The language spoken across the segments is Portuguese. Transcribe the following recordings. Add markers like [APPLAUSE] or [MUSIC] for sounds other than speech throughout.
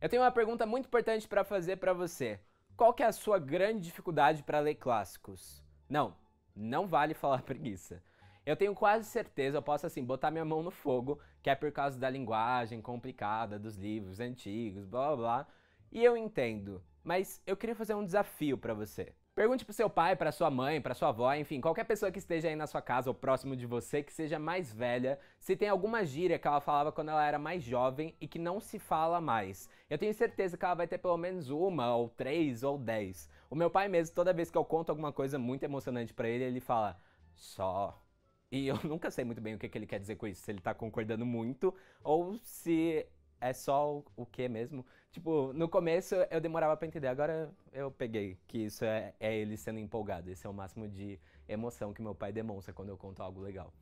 Eu tenho uma pergunta muito importante para fazer para você. Qual que é a sua grande dificuldade para ler clássicos? Não, não vale [LAUGHS] falar preguiça. Eu tenho quase certeza, eu posso assim botar minha mão no fogo, que é por causa da linguagem complicada dos livros antigos, blá blá blá. E eu entendo, mas eu queria fazer um desafio para você. Pergunte pro seu pai, pra sua mãe, pra sua avó, enfim, qualquer pessoa que esteja aí na sua casa ou próximo de você que seja mais velha, se tem alguma gíria que ela falava quando ela era mais jovem e que não se fala mais. Eu tenho certeza que ela vai ter pelo menos uma, ou três, ou dez. O meu pai mesmo, toda vez que eu conto alguma coisa muito emocionante para ele, ele fala só. E eu [LAUGHS] nunca sei muito bem o que, que ele quer dizer com isso, se ele tá concordando muito ou se é só o, o que mesmo? Tipo, no começo eu demorava para entender, agora eu peguei que isso é, é ele sendo empolgado. Esse é o máximo de emoção que meu pai demonstra quando eu conto algo legal.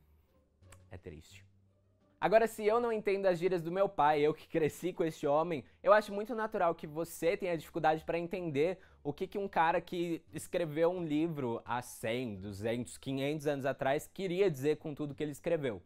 É triste. Agora, se eu não entendo as gírias do meu pai, eu que cresci com este homem, eu acho muito natural que você tenha dificuldade para entender o que, que um cara que escreveu um livro há 100, 200, 500 anos atrás queria dizer com tudo que ele escreveu.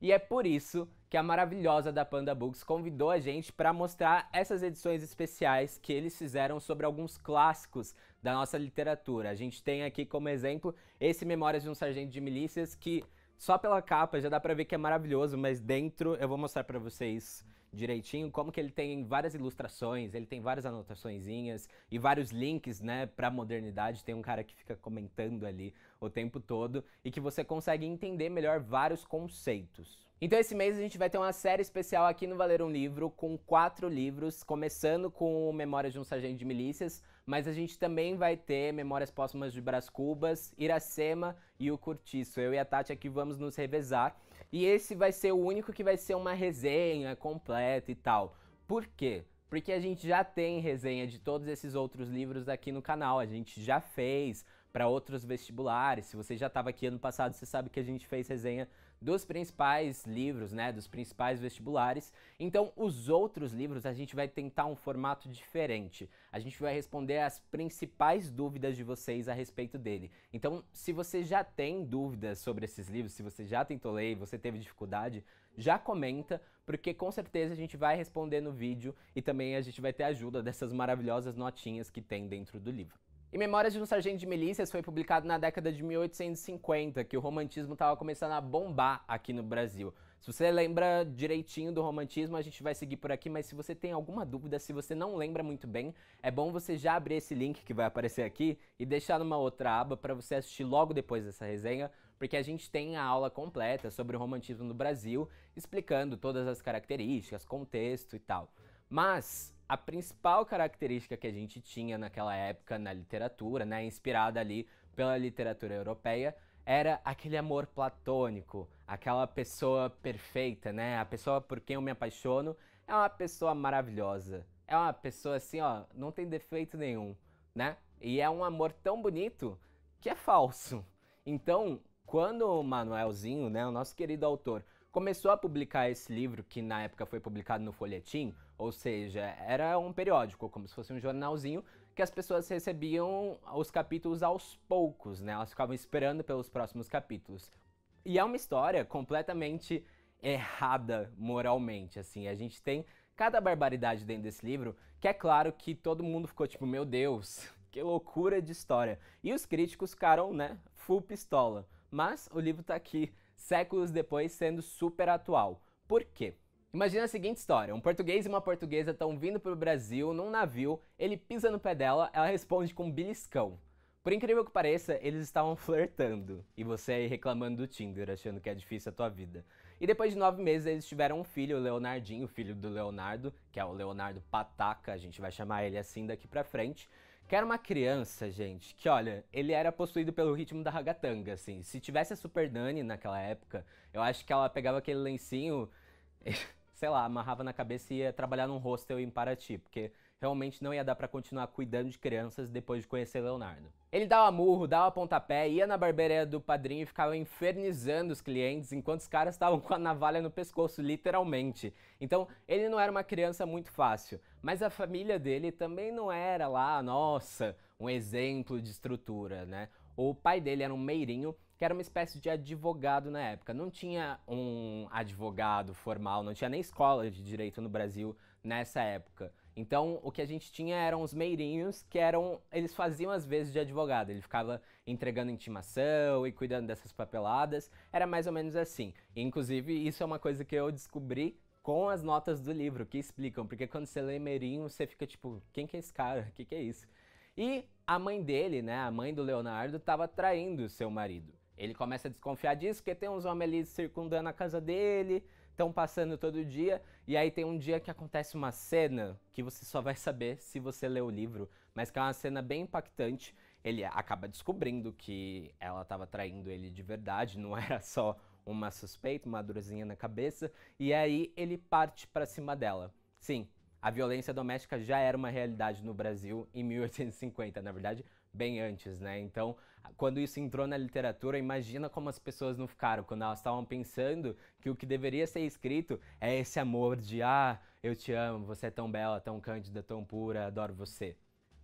E é por isso que a maravilhosa da Panda Books convidou a gente para mostrar essas edições especiais que eles fizeram sobre alguns clássicos da nossa literatura. A gente tem aqui como exemplo esse Memórias de um Sargento de Milícias que só pela capa já dá para ver que é maravilhoso, mas dentro eu vou mostrar para vocês direitinho, como que ele tem várias ilustrações, ele tem várias anotaçõezinhas e vários links, né, pra modernidade. Tem um cara que fica comentando ali o tempo todo e que você consegue entender melhor vários conceitos. Então esse mês a gente vai ter uma série especial aqui no Valer um Livro com quatro livros, começando com Memórias de um Sargento de Milícias, mas a gente também vai ter Memórias Póstumas de Brás Cubas, Iracema e o Curtiço. Eu e a Tati aqui vamos nos revezar. E esse vai ser o único que vai ser uma resenha completa e tal. Por quê? Porque a gente já tem resenha de todos esses outros livros aqui no canal, a gente já fez para outros vestibulares. Se você já estava aqui ano passado, você sabe que a gente fez resenha dos principais livros, né, dos principais vestibulares. Então, os outros livros a gente vai tentar um formato diferente. A gente vai responder as principais dúvidas de vocês a respeito dele. Então, se você já tem dúvidas sobre esses livros, se você já tentou ler, você teve dificuldade, já comenta, porque com certeza a gente vai responder no vídeo e também a gente vai ter ajuda dessas maravilhosas notinhas que tem dentro do livro. Em Memórias de um Sargento de Milícias foi publicado na década de 1850, que o romantismo estava começando a bombar aqui no Brasil. Se você lembra direitinho do romantismo, a gente vai seguir por aqui, mas se você tem alguma dúvida, se você não lembra muito bem, é bom você já abrir esse link que vai aparecer aqui e deixar numa outra aba para você assistir logo depois dessa resenha, porque a gente tem a aula completa sobre o romantismo no Brasil, explicando todas as características, contexto e tal. Mas a principal característica que a gente tinha naquela época na literatura, né, inspirada ali pela literatura europeia, era aquele amor platônico, aquela pessoa perfeita, né? A pessoa por quem eu me apaixono é uma pessoa maravilhosa. É uma pessoa assim, ó, não tem defeito nenhum, né? E é um amor tão bonito que é falso. Então, quando o Manuelzinho, né, o nosso querido autor, começou a publicar esse livro, que na época foi publicado no Folhetim, ou seja, era um periódico, como se fosse um jornalzinho, que as pessoas recebiam os capítulos aos poucos, né? Elas ficavam esperando pelos próximos capítulos. E é uma história completamente errada moralmente, assim. A gente tem cada barbaridade dentro desse livro, que é claro que todo mundo ficou tipo, meu Deus, [LAUGHS] que loucura de história. E os críticos ficaram, né, full pistola. Mas o livro tá aqui, séculos depois, sendo super atual. Por quê? Imagina a seguinte história: um português e uma portuguesa estão vindo para o Brasil num navio, ele pisa no pé dela, ela responde com um beliscão. Por incrível que pareça, eles estavam [LAUGHS] flertando. E você aí reclamando do Tinder, achando que é difícil a tua vida. E depois de nove meses, eles tiveram um filho, o Leonardinho, filho do Leonardo, que é o Leonardo Pataca, a gente vai chamar ele assim daqui pra frente. Que era uma criança, gente, que olha, ele era possuído pelo ritmo da ragatanga, assim. Se tivesse a Super Nani naquela época, eu acho que ela pegava aquele lencinho. [LAUGHS] sei lá, amarrava na cabeça e ia trabalhar num hostel em Paraty, porque realmente não ia dar para continuar cuidando de crianças depois de conhecer Leonardo. Ele dava murro, dava pontapé, ia na barbearia do padrinho e ficava infernizando os clientes enquanto os caras estavam com a navalha no pescoço, literalmente. Então, ele não era uma criança muito fácil, mas a família dele também não era lá, nossa, um exemplo de estrutura, né? O pai dele era um meirinho que era uma espécie de advogado na época. Não tinha um advogado formal, não tinha nem escola de direito no Brasil nessa época. Então, o que a gente tinha eram os meirinhos, que eram. Eles faziam às vezes de advogado. Ele ficava entregando intimação e cuidando dessas papeladas. Era mais ou menos assim. E, inclusive, isso é uma coisa que eu descobri com as notas do livro, que explicam. Porque quando você lê meirinho, você fica tipo: quem que é esse cara? O que, que é isso? E a mãe dele, né, a mãe do Leonardo, estava traindo seu marido. Ele começa a desconfiar disso, porque tem uns homens ali circundando a casa dele, estão passando todo dia, e aí tem um dia que acontece uma cena que você só vai saber se você ler o livro, mas que é uma cena bem impactante. Ele acaba descobrindo que ela estava traindo ele de verdade, não [LAUGHS] era só uma suspeita, uma dorzinha na cabeça, e aí ele parte para cima dela. Sim, a violência doméstica já era uma realidade no Brasil em 1850, na verdade, bem antes, né? Então, quando isso entrou na literatura, imagina como as pessoas não ficaram quando elas estavam pensando que o que deveria ser escrito é esse amor de ah, eu te amo, você é tão bela, tão cândida, tão pura, adoro você.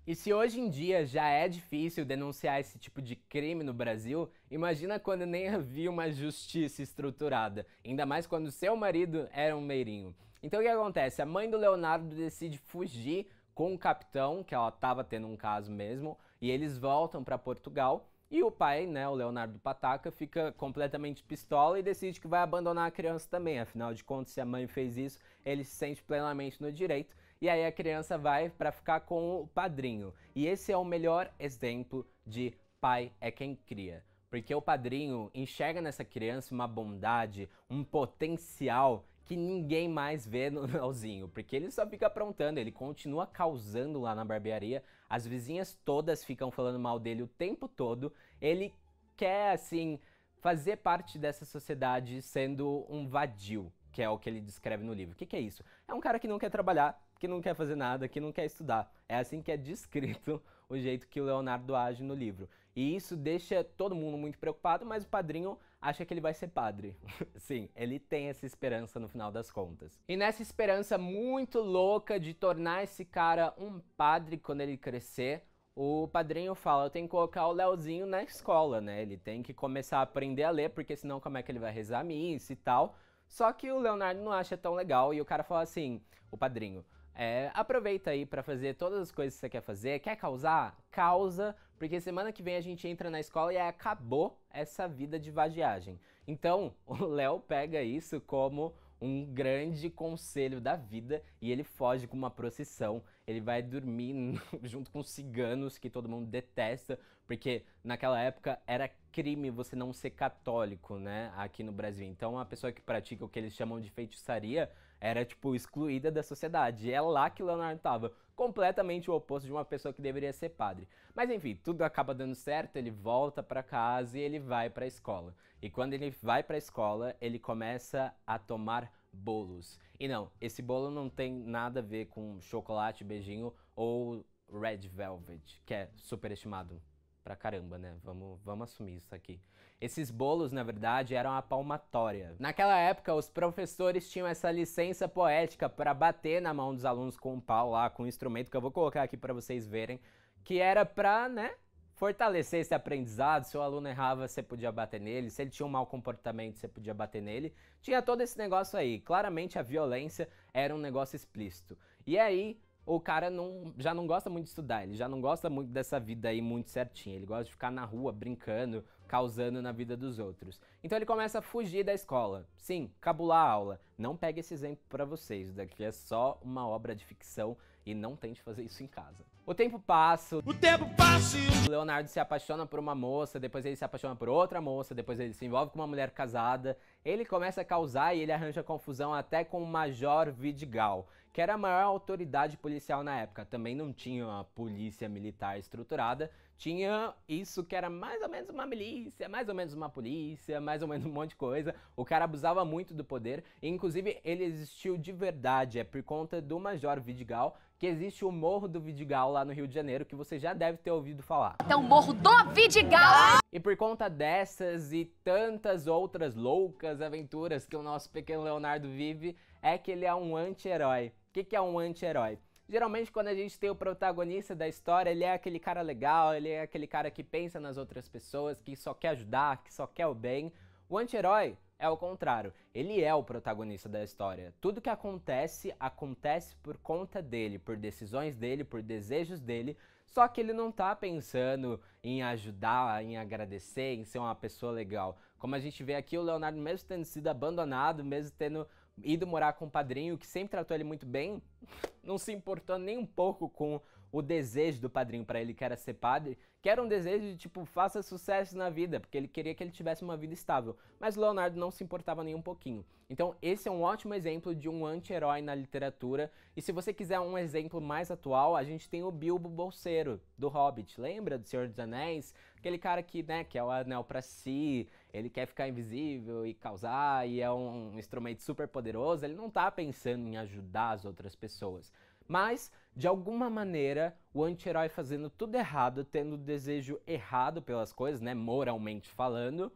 E se hoje em dia já é difícil denunciar esse tipo de crime no Brasil, imagina quando nem havia uma justiça estruturada, ainda mais quando seu marido era um meirinho. Então o que acontece? A mãe do Leonardo decide fugir com o capitão, que ela estava tendo um caso mesmo, e eles voltam para Portugal e o pai, né, o Leonardo Pataca, fica completamente pistola e decide que vai abandonar a criança também. Afinal de contas, se a mãe fez isso, ele se sente plenamente no direito. E aí a criança vai para ficar com o padrinho. E esse é o melhor exemplo de pai é quem cria. Porque o padrinho enxerga nessa criança uma bondade, um potencial que ninguém mais vê no [LAUGHS] Leozinho, porque ele só fica aprontando, ele continua causando lá na barbearia, as vizinhas todas ficam falando mal dele o tempo todo, ele quer, assim, fazer parte dessa sociedade sendo um vadio, que é o que ele descreve no livro. O que, que é isso? É um cara que não quer trabalhar, que não quer fazer nada, que não quer estudar. É assim que é descrito [LAUGHS] o jeito que o Leonardo age no livro. E isso deixa todo mundo muito preocupado, mas o padrinho acha que ele vai ser padre. [LAUGHS] Sim, ele tem essa esperança no final das contas. E nessa esperança muito louca de tornar esse cara um padre quando ele crescer, o padrinho fala: eu tenho que colocar o Leozinho na escola, né? Ele tem que começar a aprender a ler, porque senão como é que ele vai rezar a missa e tal. Só que o Leonardo não acha tão legal e o cara fala assim: o padrinho. É, aproveita aí para fazer todas as coisas que você quer fazer. Quer causar? Causa, porque semana que vem a gente entra na escola e acabou essa vida de vagiagem. Então, [LAUGHS] o Léo pega isso como um grande conselho da vida e ele foge com uma procissão. Ele vai dormir [LAUGHS] junto com ciganos que todo mundo detesta, porque naquela época era crime você não ser católico, né, aqui no Brasil. Então, a pessoa que pratica o que eles chamam de feitiçaria era tipo excluída da sociedade. E é lá que Leonardo estava, completamente o oposto de uma pessoa que deveria ser padre. Mas enfim, tudo acaba dando certo, ele volta para casa e ele vai para a escola. E quando ele vai para a escola, ele começa a tomar bolos. E não, esse bolo não tem nada a ver com chocolate, beijinho ou red velvet, que é superestimado pra caramba, né? Vamos, vamos assumir isso aqui. Esses bolos, na verdade, eram a palmatória. Naquela época, os professores tinham essa licença poética para bater na mão dos alunos com um pau lá, com um instrumento que eu vou colocar aqui para vocês verem, que era pra, né? Fortalecer esse aprendizado, se o aluno errava, você podia bater nele, se ele tinha um mau comportamento, você podia bater nele. Tinha todo esse negócio aí. Claramente a violência era um negócio explícito. E aí, o cara não, já não gosta muito de estudar, ele já não gosta muito dessa vida aí muito certinha, ele gosta de ficar na rua brincando, causando na vida dos outros. Então ele começa a fugir da escola. Sim, cabular a aula. Não pegue esse exemplo para vocês, daqui é só uma obra de ficção e não tente fazer isso em casa. O tempo passa. O tempo passa. O Leonardo se apaixona por uma moça, depois ele se apaixona por outra moça, depois ele se envolve com uma mulher casada. Ele começa a causar e ele arranja confusão até com o Major Vidigal, que era a maior autoridade policial na época. Também não tinha uma polícia militar estruturada, tinha isso que era mais ou menos uma milícia, mais ou menos uma polícia, mais ou menos um monte de coisa. O cara abusava muito do poder, e inclusive ele existiu de verdade, é por conta do Major Vidigal que existe o Morro do Vidigal lá no Rio de Janeiro, que você já deve ter ouvido falar. Então, Morro do Vidigal! E por conta dessas e tantas outras loucas aventuras que o nosso pequeno Leonardo vive, é que ele é um anti-herói. O que, que é um anti-herói? Geralmente, quando a gente tem o protagonista da história, ele é aquele cara legal, ele é aquele cara que pensa nas outras pessoas, que só quer ajudar, que só quer o bem. O anti-herói, é o contrário, ele é o protagonista da história. Tudo que acontece, acontece por conta dele, por decisões dele, por desejos dele, só que ele não tá pensando em ajudar, em agradecer, em ser uma pessoa legal. Como a gente vê aqui, o Leonardo, mesmo tendo sido abandonado, mesmo tendo ido morar com o padrinho, que sempre tratou ele muito bem, [LAUGHS] não se importou nem um pouco com o desejo do padrinho para ele, que era ser padre, que era um desejo de tipo, faça sucesso na vida, porque ele queria que ele tivesse uma vida estável. Mas Leonardo não se importava nem um pouquinho. Então, esse é um ótimo exemplo de um anti-herói na literatura. E se você quiser um exemplo mais atual, a gente tem o Bilbo Bolseiro, do Hobbit. Lembra do Senhor dos Anéis? Aquele cara que, né, que é o anel para si, ele quer ficar invisível e causar, e é um instrumento super poderoso. Ele não tá pensando em ajudar as outras pessoas. Mas, de alguma maneira, o anti-herói fazendo tudo errado, tendo o desejo errado pelas coisas, né, moralmente falando,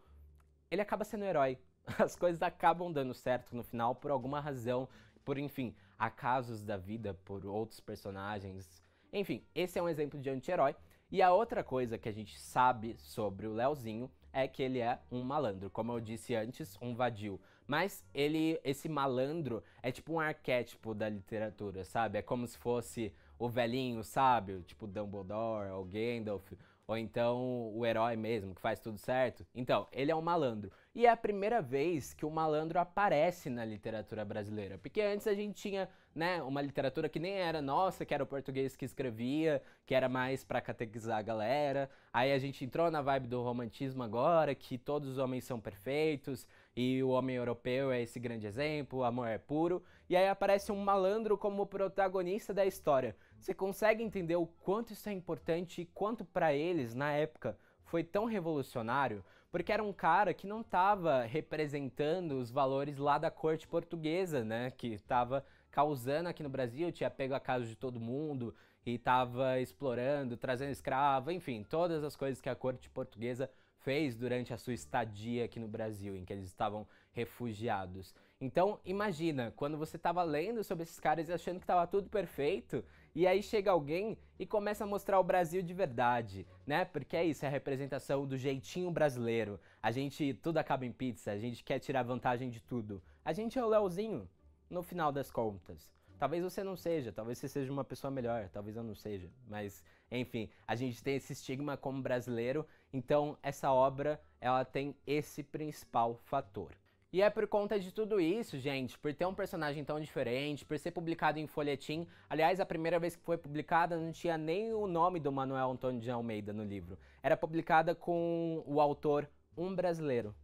ele acaba sendo herói. [LAUGHS] As coisas acabam dando certo no final por alguma razão, por enfim, acasos da vida, por outros personagens. Enfim, esse é um exemplo de anti-herói. E a outra coisa que a gente sabe sobre o Leozinho é que ele é um malandro. Como eu disse antes, um vadio mas ele, esse malandro é tipo um arquétipo da literatura, sabe? É como se fosse o velhinho sábio, tipo Dumbledore ou Gandalf, ou então o herói mesmo, que faz tudo certo. Então, ele é um malandro. E é a primeira vez que o malandro aparece na literatura brasileira. Porque antes a gente tinha, né, uma literatura que nem era nossa, que era o português que escrevia, que era mais para catequizar a galera. Aí a gente entrou na vibe do romantismo agora, que todos os homens são perfeitos, e o homem europeu é esse grande exemplo, o amor é puro, e aí aparece um malandro como protagonista da história. Você consegue entender o quanto isso é importante e quanto para eles, na época, foi tão revolucionário porque era um cara que não estava representando os valores lá da corte portuguesa, né? Que estava causando aqui no Brasil, tinha pego a casa de todo mundo e estava explorando, trazendo escravo, enfim, todas as coisas que a corte portuguesa fez durante a sua estadia aqui no Brasil, em que eles estavam refugiados. Então, imagina, quando você estava lendo sobre esses caras e achando que estava tudo perfeito, e aí chega alguém e começa a mostrar o Brasil de verdade, né? Porque é isso, é a representação do jeitinho brasileiro. A gente tudo acaba em pizza, a gente quer tirar vantagem de tudo. A gente é o Leozinho, no final das contas. Talvez você não seja, talvez você seja uma pessoa melhor, talvez eu não seja. Mas, enfim, a gente tem esse estigma como brasileiro, então essa obra ela tem esse principal fator. E é por conta de tudo isso, gente, por ter um personagem tão diferente, por ser publicado em folhetim. Aliás, a primeira vez que foi publicada não tinha nem o nome do Manuel Antônio de Almeida no livro. Era publicada com o autor Um Brasileiro,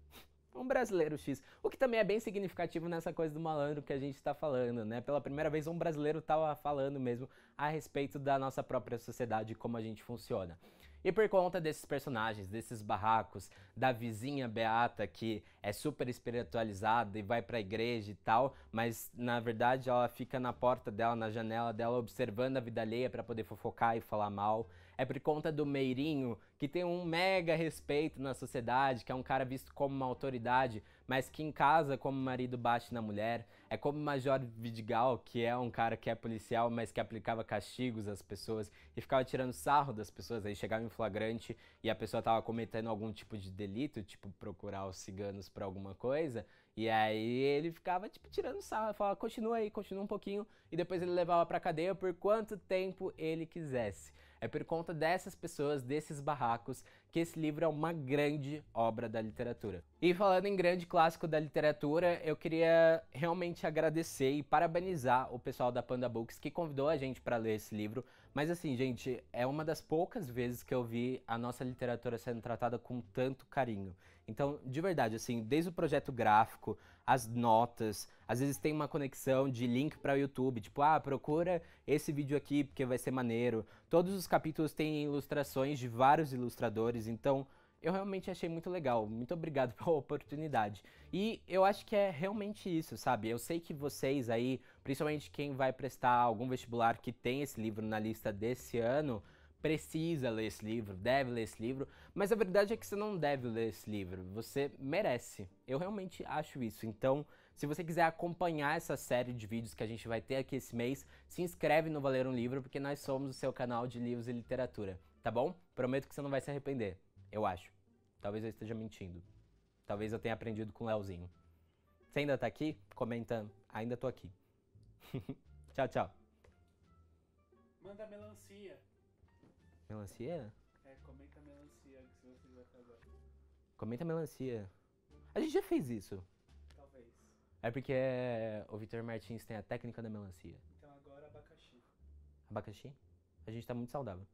um brasileiro X. O que também é bem significativo nessa coisa do malandro que a gente está falando, né? Pela primeira vez um brasileiro estava falando mesmo a respeito da nossa própria sociedade, e como a gente funciona. E por conta desses personagens, desses barracos, da vizinha beata que é super espiritualizada e vai para a igreja e tal, mas na verdade ela fica na porta dela, na janela dela, observando a vida alheia para poder fofocar e falar mal é por conta do Meirinho, que tem um mega respeito na sociedade, que é um cara visto como uma autoridade, mas que em casa, como marido, bate na mulher. É como o Major Vidigal, que é um cara que é policial, mas que aplicava castigos às pessoas e ficava tirando sarro das pessoas. Aí chegava em flagrante e a pessoa tava cometendo algum tipo de delito, tipo procurar os ciganos pra alguma coisa, e aí ele ficava, tipo, tirando sarro, falava, continua aí, continua um pouquinho, e depois ele levava pra cadeia por quanto tempo ele quisesse. É por conta dessas pessoas, desses barracos, que esse livro é uma grande obra da literatura. E falando em grande clássico da literatura, eu queria realmente agradecer e parabenizar o pessoal da Panda Books que convidou a gente para ler esse livro. Mas assim, gente, é uma das poucas vezes que eu vi a nossa literatura sendo tratada com tanto carinho. Então, de verdade, assim, desde o projeto gráfico, as notas, às vezes tem uma conexão de link para o YouTube, tipo, ah, procura esse vídeo aqui porque vai ser maneiro. Todos os capítulos têm ilustrações de vários ilustradores, então eu realmente achei muito legal. Muito obrigado [LAUGHS] pela oportunidade. E eu acho que é realmente isso, sabe? Eu sei que vocês aí, principalmente quem vai prestar algum vestibular que tem esse livro na lista desse ano, precisa ler esse livro, deve ler esse livro, mas a verdade é que você não deve ler esse livro, você merece. Eu realmente acho isso. Então, se você quiser acompanhar essa série de vídeos que a gente vai ter aqui esse mês, se inscreve no Valer um Livro, porque nós somos o seu canal de livros e literatura, tá bom? Prometo que você não vai se arrepender. Eu acho. Talvez eu esteja mentindo. Talvez eu tenha aprendido com o Leozinho. Você ainda tá aqui? Comenta, ainda tô aqui. [LAUGHS] tchau, tchau. Manda melancia. Melancia? É, comenta melancia que se você vai casar. Comenta melancia. A gente já fez isso. Talvez. É porque o Vitor Martins tem a técnica da melancia. Então agora abacaxi. Abacaxi? A gente tá muito saudável.